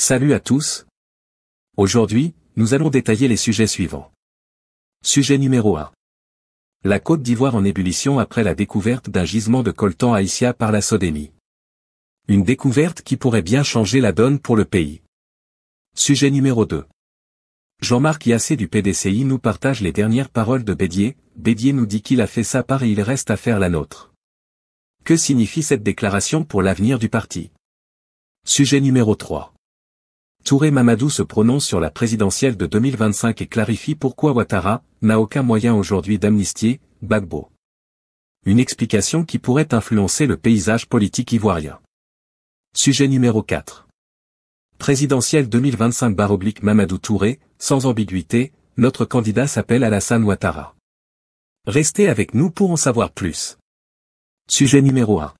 Salut à tous. Aujourd'hui, nous allons détailler les sujets suivants. Sujet numéro 1. La Côte d'Ivoire en ébullition après la découverte d'un gisement de coltan haïtien par la Sodémie. Une découverte qui pourrait bien changer la donne pour le pays. Sujet numéro 2. Jean-Marc Yassé du PDCI nous partage les dernières paroles de Bédier. Bédier nous dit qu'il a fait sa part et il reste à faire la nôtre. Que signifie cette déclaration pour l'avenir du parti Sujet numéro 3. Touré Mamadou se prononce sur la présidentielle de 2025 et clarifie pourquoi Ouattara n'a aucun moyen aujourd'hui d'amnistier Bagbo. Une explication qui pourrait influencer le paysage politique ivoirien. Sujet numéro 4. Présidentielle 2025 baroblique Mamadou Touré, sans ambiguïté, notre candidat s'appelle Alassane Ouattara. Restez avec nous pour en savoir plus. Sujet numéro 1.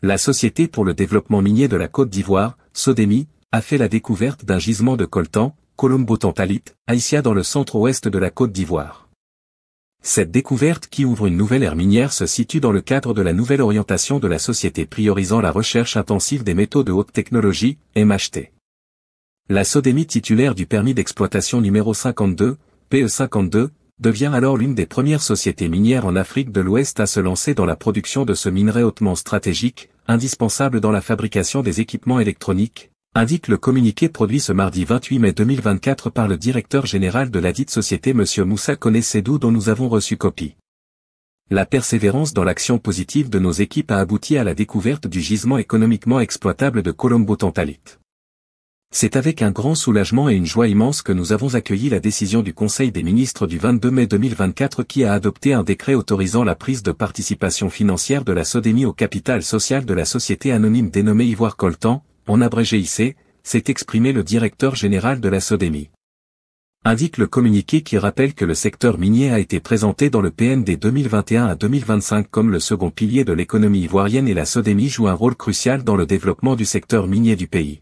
La Société pour le développement minier de la Côte d'Ivoire, Sodemi, a fait la découverte d'un gisement de coltan, colombo-tantalite, haïtia dans le centre-ouest de la Côte d'Ivoire. Cette découverte qui ouvre une nouvelle ère minière se situe dans le cadre de la nouvelle orientation de la société priorisant la recherche intensive des métaux de haute technologie, MHT. La Sodémie titulaire du permis d'exploitation numéro 52, PE52, devient alors l'une des premières sociétés minières en Afrique de l'Ouest à se lancer dans la production de ce minerai hautement stratégique, indispensable dans la fabrication des équipements électroniques, indique le communiqué produit ce mardi 28 mai 2024 par le directeur général de la dite société M. Moussa Sédou dont nous avons reçu copie. La persévérance dans l'action positive de nos équipes a abouti à la découverte du gisement économiquement exploitable de Colombo-Tantalite. C'est avec un grand soulagement et une joie immense que nous avons accueilli la décision du Conseil des ministres du 22 mai 2024 qui a adopté un décret autorisant la prise de participation financière de la Sodémie au capital social de la société anonyme dénommée Ivoire Coltan, en abrégé IC, s'est exprimé le directeur général de la Sodemi. Indique le communiqué qui rappelle que le secteur minier a été présenté dans le PND 2021 à 2025 comme le second pilier de l'économie ivoirienne et la Sodemi joue un rôle crucial dans le développement du secteur minier du pays.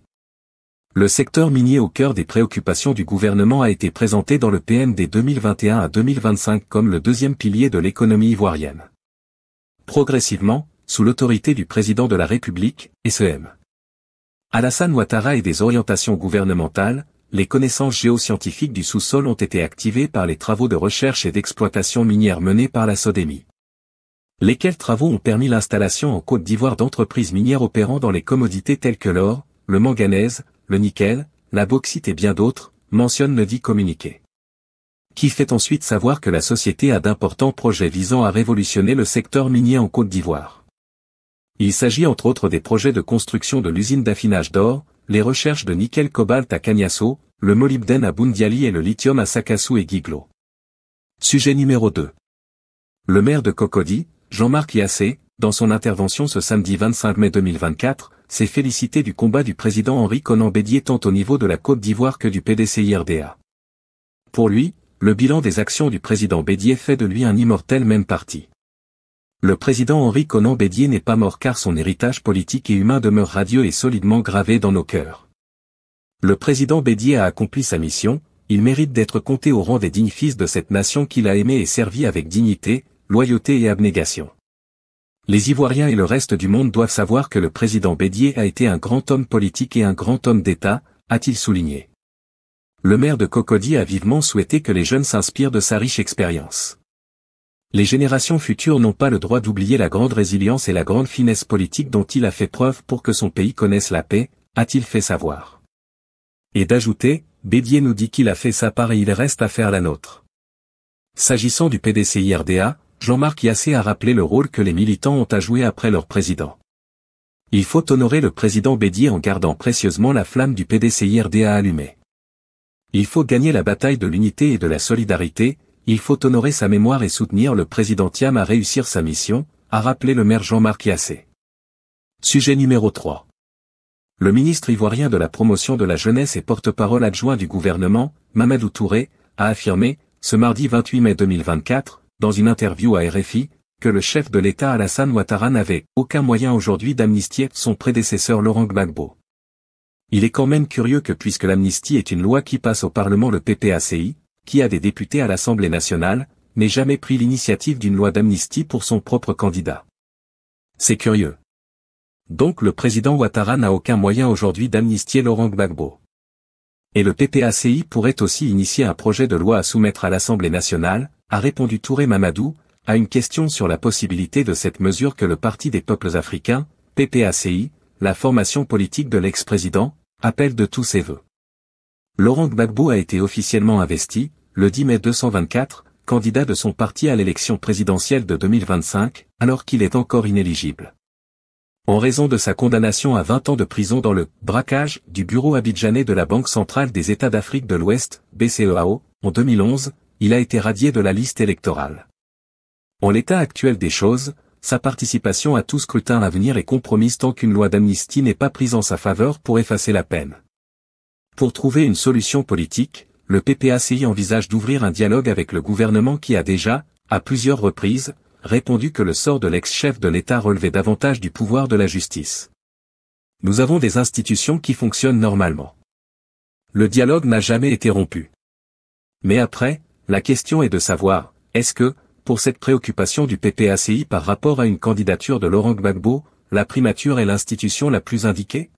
Le secteur minier au cœur des préoccupations du gouvernement a été présenté dans le PND 2021 à 2025 comme le deuxième pilier de l'économie ivoirienne. Progressivement, sous l'autorité du président de la République, SEM. Alassane Ouattara et des orientations gouvernementales, les connaissances géoscientifiques du sous-sol ont été activées par les travaux de recherche et d'exploitation minière menés par la Sodémie. Lesquels travaux ont permis l'installation en Côte d'Ivoire d'entreprises minières opérant dans les commodités telles que l'or, le manganèse, le nickel, la bauxite et bien d'autres, mentionne le dit communiqué. Qui fait ensuite savoir que la société a d'importants projets visant à révolutionner le secteur minier en Côte d'Ivoire. Il s'agit entre autres des projets de construction de l'usine d'affinage d'or, les recherches de nickel-cobalt à Cagnasso, le molybdène à Bundiali et le lithium à Sakassou et Giglo. Sujet numéro 2. Le maire de Cocody, Jean-Marc Yassé, dans son intervention ce samedi 25 mai 2024, s'est félicité du combat du président Henri Conan Bédier tant au niveau de la Côte d'Ivoire que du pdc rda Pour lui, le bilan des actions du président Bédier fait de lui un immortel même parti le président Henri Conan Bédier n'est pas mort car son héritage politique et humain demeure radieux et solidement gravé dans nos cœurs. Le président Bédier a accompli sa mission, il mérite d'être compté au rang des dignes fils de cette nation qu'il a aimée et servi avec dignité, loyauté et abnégation. Les Ivoiriens et le reste du monde doivent savoir que le président Bédier a été un grand homme politique et un grand homme d'État, a-t-il souligné. Le maire de Cocody a vivement souhaité que les jeunes s'inspirent de sa riche expérience les générations futures n'ont pas le droit d'oublier la grande résilience et la grande finesse politique dont il a fait preuve pour que son pays connaisse la paix, a-t-il fait savoir. Et d'ajouter, Bédier nous dit qu'il a fait sa part et il reste à faire la nôtre. S'agissant du PDCIRDA, irda Jean-Marc Yassé a rappelé le rôle que les militants ont à jouer après leur président. Il faut honorer le président Bédier en gardant précieusement la flamme du PDCIRDA irda allumée. Il faut gagner la bataille de l'unité et de la solidarité, il faut honorer sa mémoire et soutenir le président Thiam à réussir sa mission, a rappelé le maire Jean-Marc Yassé. Sujet numéro 3. Le ministre ivoirien de la promotion de la jeunesse et porte-parole adjoint du gouvernement, Mamadou Touré, a affirmé, ce mardi 28 mai 2024, dans une interview à RFI, que le chef de l'État Alassane Ouattara n'avait aucun moyen aujourd'hui d'amnistier son prédécesseur Laurent Gbagbo. Il est quand même curieux que puisque l'amnistie est une loi qui passe au Parlement le PPACI, qui a des députés à l'Assemblée nationale, n'ait jamais pris l'initiative d'une loi d'amnistie pour son propre candidat. C'est curieux. Donc le président Ouattara n'a aucun moyen aujourd'hui d'amnistier Laurent Gbagbo. Et le PPACI pourrait aussi initier un projet de loi à soumettre à l'Assemblée nationale, a répondu Touré Mamadou, à une question sur la possibilité de cette mesure que le Parti des peuples africains, PPACI, la formation politique de l'ex-président, appelle de tous ses vœux. Laurent Gbagbo a été officiellement investi, le 10 mai 224, candidat de son parti à l'élection présidentielle de 2025, alors qu'il est encore inéligible. En raison de sa condamnation à 20 ans de prison dans le braquage du bureau abidjanais de la Banque centrale des États d'Afrique de l'Ouest, BCEAO, en 2011, il a été radié de la liste électorale. En l'état actuel des choses, sa participation à tout scrutin à venir est compromise tant qu'une loi d'amnistie n'est pas prise en sa faveur pour effacer la peine. Pour trouver une solution politique, le PPACI envisage d'ouvrir un dialogue avec le gouvernement qui a déjà, à plusieurs reprises, répondu que le sort de l'ex-chef de l'État relevait davantage du pouvoir de la justice. Nous avons des institutions qui fonctionnent normalement. Le dialogue n'a jamais été rompu. Mais après, la question est de savoir, est-ce que, pour cette préoccupation du PPACI par rapport à une candidature de Laurent Gbagbo, la primature est l'institution la plus indiquée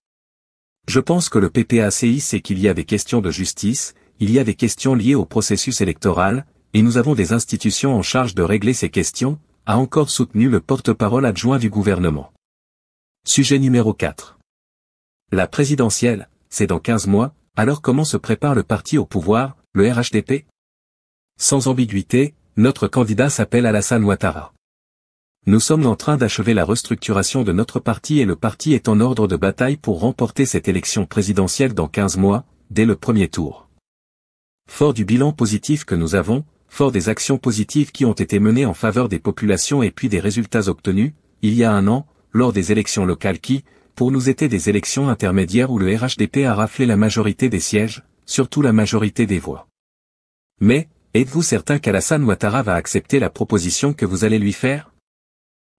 je pense que le PPACI sait qu'il y a des questions de justice, il y a des questions liées au processus électoral, et nous avons des institutions en charge de régler ces questions, a encore soutenu le porte-parole adjoint du gouvernement. Sujet numéro 4. La présidentielle, c'est dans 15 mois, alors comment se prépare le parti au pouvoir, le RHDP Sans ambiguïté, notre candidat s'appelle Alassane Ouattara. Nous sommes en train d'achever la restructuration de notre parti et le parti est en ordre de bataille pour remporter cette élection présidentielle dans 15 mois, dès le premier tour. Fort du bilan positif que nous avons, fort des actions positives qui ont été menées en faveur des populations et puis des résultats obtenus, il y a un an, lors des élections locales qui, pour nous étaient des élections intermédiaires où le RHDP a raflé la majorité des sièges, surtout la majorité des voix. Mais, êtes-vous certain qu'Alassane Ouattara va accepter la proposition que vous allez lui faire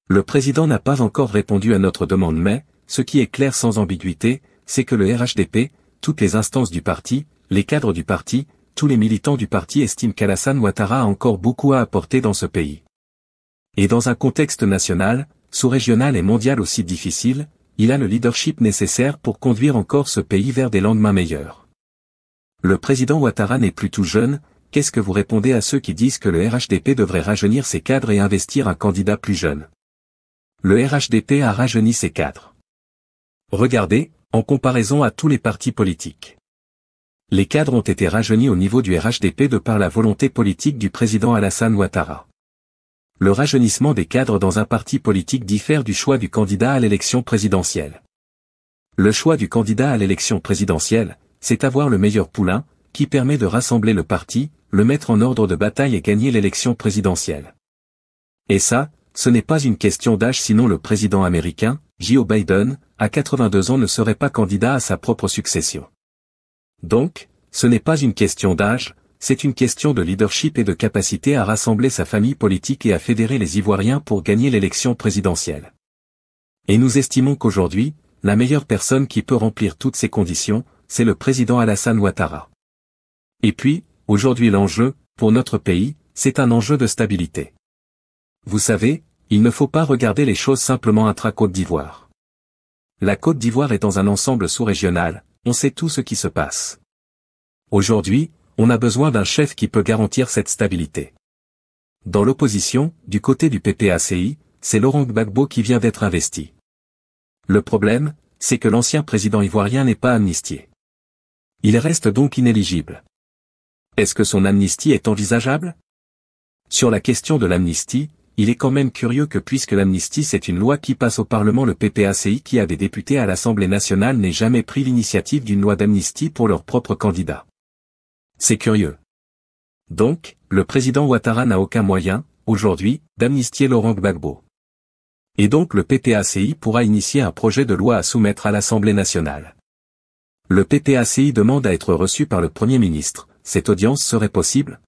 le président n'a pas encore répondu à notre demande mais, ce qui est clair sans ambiguïté, c'est que le RHDP, toutes les instances du parti, les cadres du parti, tous les militants du parti estiment qu'Alassane Ouattara a encore beaucoup à apporter dans ce pays. Et dans un contexte national, sous-régional et mondial aussi difficile, il a le leadership nécessaire pour conduire encore ce pays vers des lendemains meilleurs. Le président Ouattara n'est plus tout jeune, qu'est-ce que vous répondez à ceux qui disent que le RHDP devrait rajeunir ses cadres et investir un candidat plus jeune le RHDP a rajeuni ses cadres. Regardez, en comparaison à tous les partis politiques. Les cadres ont été rajeunis au niveau du RHDP de par la volonté politique du président Alassane Ouattara. Le rajeunissement des cadres dans un parti politique diffère du choix du candidat à l'élection présidentielle. Le choix du candidat à l'élection présidentielle, c'est avoir le meilleur poulain, qui permet de rassembler le parti, le mettre en ordre de bataille et gagner l'élection présidentielle. Et ça, ce n'est pas une question d'âge sinon le président américain, Joe Biden, à 82 ans ne serait pas candidat à sa propre succession. Donc, ce n'est pas une question d'âge, c'est une question de leadership et de capacité à rassembler sa famille politique et à fédérer les Ivoiriens pour gagner l'élection présidentielle. Et nous estimons qu'aujourd'hui, la meilleure personne qui peut remplir toutes ces conditions, c'est le président Alassane Ouattara. Et puis, aujourd'hui l'enjeu, pour notre pays, c'est un enjeu de stabilité. Vous savez, il ne faut pas regarder les choses simplement intra-Côte d'Ivoire. La Côte d'Ivoire est dans un ensemble sous-régional, on sait tout ce qui se passe. Aujourd'hui, on a besoin d'un chef qui peut garantir cette stabilité. Dans l'opposition, du côté du PPACI, c'est Laurent Gbagbo qui vient d'être investi. Le problème, c'est que l'ancien président ivoirien n'est pas amnistié. Il reste donc inéligible. Est-ce que son amnistie est envisageable Sur la question de l'amnistie, il est quand même curieux que puisque l'amnistie c'est une loi qui passe au Parlement le PPACI qui a des députés à l'Assemblée nationale n'ait jamais pris l'initiative d'une loi d'amnistie pour leur propre candidat. C'est curieux. Donc, le président Ouattara n'a aucun moyen, aujourd'hui, d'amnistier Laurent Gbagbo. Et donc le PTACI pourra initier un projet de loi à soumettre à l'Assemblée nationale. Le PTACI demande à être reçu par le Premier ministre, cette audience serait possible,